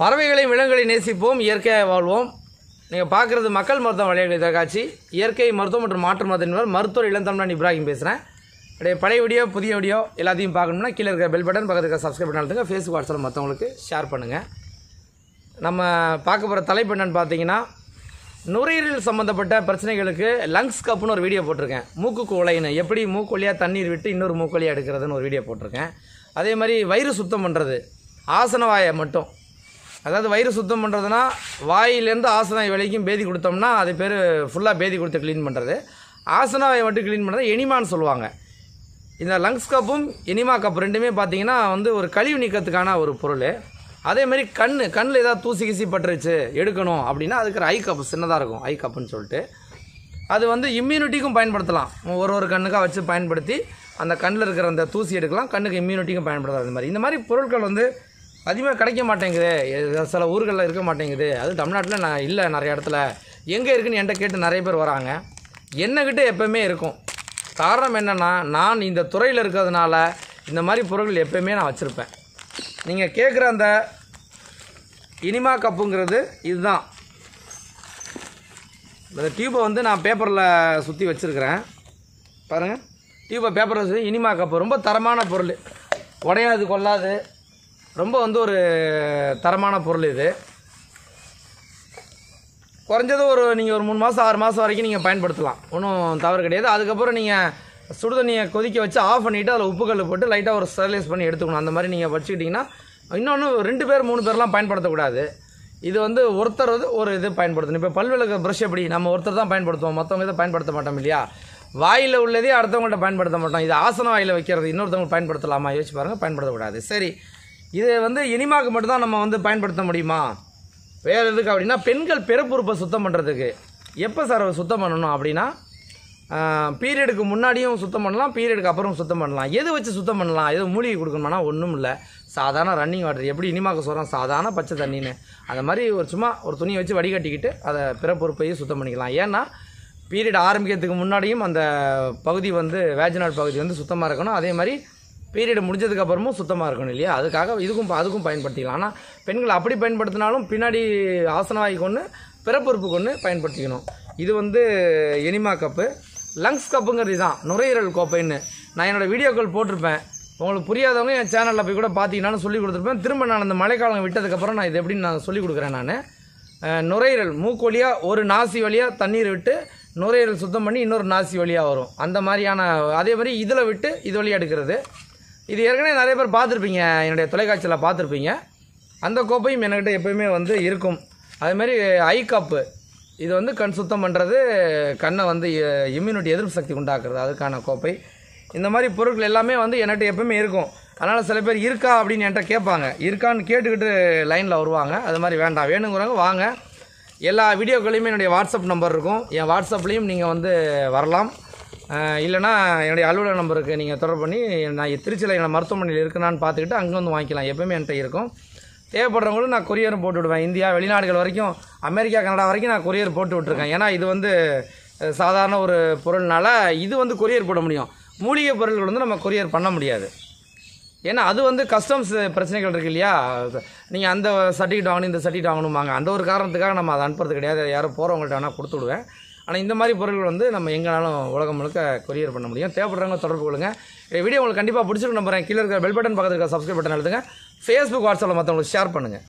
பறவைகளையும் விலங்குகளை நேசிப்போம் இயற்கையாக வாழ்வோம் நீங்கள் பார்க்குறது மக்கள் மருத்துவம் வழிகளை தொலைக்காட்சி இயற்கை மருத்துவம் மற்றும் மாற்று மருத்துவம் மருத்துவர் இளந்தமிழன் இப்ராஹிம் பேசுகிறேன் அப்படியே பழைய வீடியோ புதிய வீடியோ எல்லாத்தையும் பார்க்கணும்னா கீழே இருக்கிற பெல் பட்டன் பக்கத்தில் இருக்க சப்ஸ்கிரைப் பண்ணாலுங்க ஃபேஸ்புக் வாட்ஸ்அப் மற்றவங்களுக்கு ஷேர் பண்ணுங்கள் நம்ம பார்க்க போகிற தலைப்பு என்னென்னு பார்த்தீங்கன்னா நுரையீரல் சம்மந்தப்பட்ட பிரச்சனைகளுக்கு லங்ஸ் கப்புன்னு ஒரு வீடியோ போட்டிருக்கேன் மூக்குக்கு உலைன்னு எப்படி மூக்கு வழியாக தண்ணீர் விட்டு இன்னொரு மூக்கு வழியாக எடுக்கிறதுன்னு ஒரு வீடியோ போட்டிருக்கேன் அதே மாதிரி வயிறு சுத்தம் பண்ணுறது ஆசனவாயை மட்டும் அதாவது வயிறு சுத்தம் பண்ணுறதுனா வாயிலேருந்து ஆசனாய் வலிக்கும் பேதி கொடுத்தோம்னா அது பேர் ஃபுல்லாக பேதி கொடுத்து க்ளீன் பண்ணுறது ஆசனாவை மட்டும் க்ளீன் பண்ணுறது எனிமான்னு சொல்லுவாங்க இந்த லங்ஸ் கப்பும் எனிமா கப் ரெண்டுமே பார்த்தீங்கன்னா வந்து ஒரு கழிவு நீக்கத்துக்கான ஒரு பொருள் அதேமாரி கண் கண்ணில் ஏதாவது தூசி கிசி பட்டுருச்சு எடுக்கணும் அப்படின்னா அதுக்கு ஐ கப் சின்னதாக இருக்கும் ஐ கப்புன்னு சொல்லிட்டு அது வந்து இம்யூனிட்டிக்கும் பயன்படுத்தலாம் ஒரு ஒரு கண்ணுக்காக வச்சு பயன்படுத்தி அந்த கண்ணில் இருக்கிற அந்த தூசி எடுக்கலாம் கண்ணுக்கு இம்யூனிட்டிக்கும் பயன்படுத்தலாம் இந்த மாதிரி இந்த மாதிரி பொருட்கள் வந்து அதிகமாக கிடைக்க மாட்டேங்குது சில ஊர்களில் இருக்க மாட்டேங்குது அது தமிழ்நாட்டில் நான் இல்லை நிறைய இடத்துல எங்கே இருக்குன்னு என்கிட்ட கேட்டு நிறைய பேர் வராங்க என்னக்கிட்ட எப்போவுமே இருக்கும் காரணம் என்னென்னா நான் இந்த துறையில் இருக்கிறதுனால இந்த மாதிரி பொருட்கள் எப்போயுமே நான் வச்சுருப்பேன் நீங்கள் கேட்குற அந்த இனிமா கப்புங்கிறது இதுதான் இந்த டியூப்பை வந்து நான் பேப்பரில் சுற்றி வச்சுருக்கிறேன் பாருங்கள் டியூப்பை பேப்பரில் இனிமா கப்பு ரொம்ப தரமான பொருள் உடையாது கொள்ளாது ரொம்ப வந்து ஒரு தரமான பொருள் இது குறைஞ்சது ஒரு நீங்கள் ஒரு மூணு மாதம் ஆறு மாதம் வரைக்கும் நீங்கள் பயன்படுத்தலாம் ஒன்றும் தவறு கிடையாது அதுக்கப்புறம் நீங்கள் சுடுதண்ணியை கொதிக்க வச்சு ஆஃப் பண்ணிவிட்டு அதில் உப்புக்கல் போட்டு லைட்டாக ஒரு ஸ்டெர்லைஸ் பண்ணி எடுத்துக்கணும் அந்த மாதிரி நீங்கள் வச்சுக்கிட்டிங்கன்னா இன்னொன்று ரெண்டு பேர் மூணு பேர்லாம் பயன்படுத்தக்கூடாது இது வந்து ஒருத்தர் வந்து ஒரு இது பயன்படுத்தணும் இப்போ பல்விளக்க ப்ரஷ் எப்படி நம்ம ஒருத்தர் தான் பயன்படுத்துவோம் மற்றவங்க இதை பயன்படுத்த மாட்டோம் இல்லையா வாயில் உள்ளதே அடுத்தவங்கள்ட்ட பயன்படுத்த மாட்டோம் இது ஆசன வாயில் வைக்கிறது இன்னொருத்தவங்க பயன்படுத்தலாமா யோசிச்சு பாருங்கள் பயன்படுத்தக்கூடாது சரி இது வந்து இனிமாவுக்கு மட்டும்தான் நம்ம வந்து பயன்படுத்த முடியுமா வேறு எதுக்கு அப்படின்னா பெண்கள் பிறப்புறுப்பை சுத்தம் பண்ணுறதுக்கு எப்போ சார் சுத்தம் பண்ணணும் அப்படின்னா பீரியடுக்கு முன்னாடியும் சுத்தம் பண்ணலாம் பீரியடுக்கு அப்புறம் சுத்தம் பண்ணலாம் எது வச்சு சுத்தம் பண்ணலாம் எது மூலிகை கொடுக்கணும்னா ஒன்றும் இல்லை சாதாரண ரன்னிங் வாட்டர் எப்படி இனிமாக்க சொல்கிறோம் சாதாரண பச்சை தண்ணின்னு அந்த மாதிரி ஒரு சும்மா ஒரு துணியை வச்சு வடிகட்டிக்கிட்டு அதை பிறப்புறுப்பையும் சுத்தம் பண்ணிக்கலாம் ஏன்னா பீரியட் ஆரம்பிக்கிறதுக்கு முன்னாடியும் அந்த பகுதி வந்து வேஜினால் பகுதி வந்து சுத்தமாக இருக்கணும் அதே மாதிரி பீரியடு முடிஞ்சதுக்கப்புறமும் சுத்தமாக இருக்கணும் இல்லையா அதுக்காக இதுக்கும் அதுக்கும் பயன்படுத்திக்கலாம் ஆனால் பெண்கள் அப்படி பயன்படுத்தினாலும் பின்னாடி ஆசனவாகி கொண்டு பிறப்புறுப்பு கொண்டு பயன்படுத்திக்கணும் இது வந்து எனிமா கப்பு லங்ஸ் கப்புங்கிறது தான் நுரையீரல் கோப்பைன்னு நான் என்னோடய வீடியோக்கள் போட்டிருப்பேன் உங்களுக்கு புரியாதவங்க என் சேனலில் போய் கூட பார்த்தீங்கன்னாலும் சொல்லி கொடுத்துருப்பேன் திரும்ப நான் அந்த மழைக்காலம் விட்டதுக்கப்புறம் நான் இது எப்படின்னு நான் சொல்லி கொடுக்குறேன் நான் நுரையீரல் மூக்கு வழியாக ஒரு நாசி வழியாக தண்ணீர் விட்டு நுரையீரல் சுத்தம் பண்ணி இன்னொரு நாசி வழியாக வரும் அந்த மாதிரியான அதே மாதிரி இதில் விட்டு இது வழியாக எடுக்கிறது இது ஏற்கனவே நிறைய பேர் பார்த்துருப்பீங்க என்னுடைய தொலைக்காட்சியில் பார்த்துருப்பீங்க அந்த கோப்பையும் என்கிட்ட எப்போயுமே வந்து இருக்கும் அதுமாரி ஐ கப்பு இது வந்து கண் சுத்தம் பண்ணுறது கண்ணை வந்து இம்யூனிட்டி எதிர்ப்பு சக்தி உண்டாக்குறது அதுக்கான கோப்பை இந்த மாதிரி பொருட்கள் எல்லாமே வந்து என்கிட்ட எப்போயுமே இருக்கும் அதனால் சில பேர் இருக்கா அப்படின்னு என்கிட்ட கேட்பாங்க இருக்கான்னு கேட்டுக்கிட்டு லைனில் வருவாங்க அது மாதிரி வேண்டாம் வேணுங்கிறவங்க வாங்க எல்லா வீடியோக்களையுமே என்னுடைய வாட்ஸ்அப் நம்பர் இருக்கும் என் வாட்ஸ்அப்லேயும் நீங்கள் வந்து வரலாம் இல்லைனா என்னுடைய அலுவலக நம்பருக்கு நீங்கள் தொடர்பு பண்ணி நான் திருச்சியில் என்னோடய மருத்துவமனையில் இருக்குனான்னு பார்த்துக்கிட்டு அங்கே வந்து வாங்கிக்கலாம் எப்பவுமே என்கிட்ட இருக்கும் தேவைப்படுறவங்களும் நான் கொரியரும் போட்டு விடுவேன் இந்தியா வெளிநாடுகள் வரைக்கும் அமெரிக்கா கனடா வரைக்கும் நான் கொரியர் போட்டு விட்ருக்கேன் ஏன்னா இது வந்து சாதாரண ஒரு பொருள்னால இது வந்து கொரியர் போட முடியும் மூலிகை பொருள்கள் வந்து நம்ம கொரியர் பண்ண முடியாது ஏன்னா அது வந்து கஸ்டம்ஸ் பிரச்சனைகள் இருக்குது இல்லையா நீங்கள் அந்த சர்டிஃபிகேட் வாங்கணும் இந்த சர்டிஃபிகேட் வாங்கணுமாங்க அந்த ஒரு காரணத்துக்காக நம்ம அதை அனுப்புறது கிடையாது யாரும் போகிறவங்கள்ட்ட வேணால் கொடுத்து விடுவேன் ஆனால் இந்த மாதிரி பொருட்கள் வந்து நம்ம எங்கேனாலும் உலகம் முழுக்க கொரியர் பண்ண முடியும் தேவைப்படுறவங்க தொடர்பு கொள்ளுங்க வீடியோ உங்களுக்கு கண்டிப்பாக பிடிச்சிருக்கு நம்புறேன் கீழே இருக்கிற பெல் பட்டன் பக்கத்தில் இருக்க சப்ஸ்கிரைப் பட்டன் எழுதுங்க ஃபேஸ்புக் வாட்ஸ்அப்பில் மற்றவங்களுக்கு ஷேர் பண்ணுங்கள்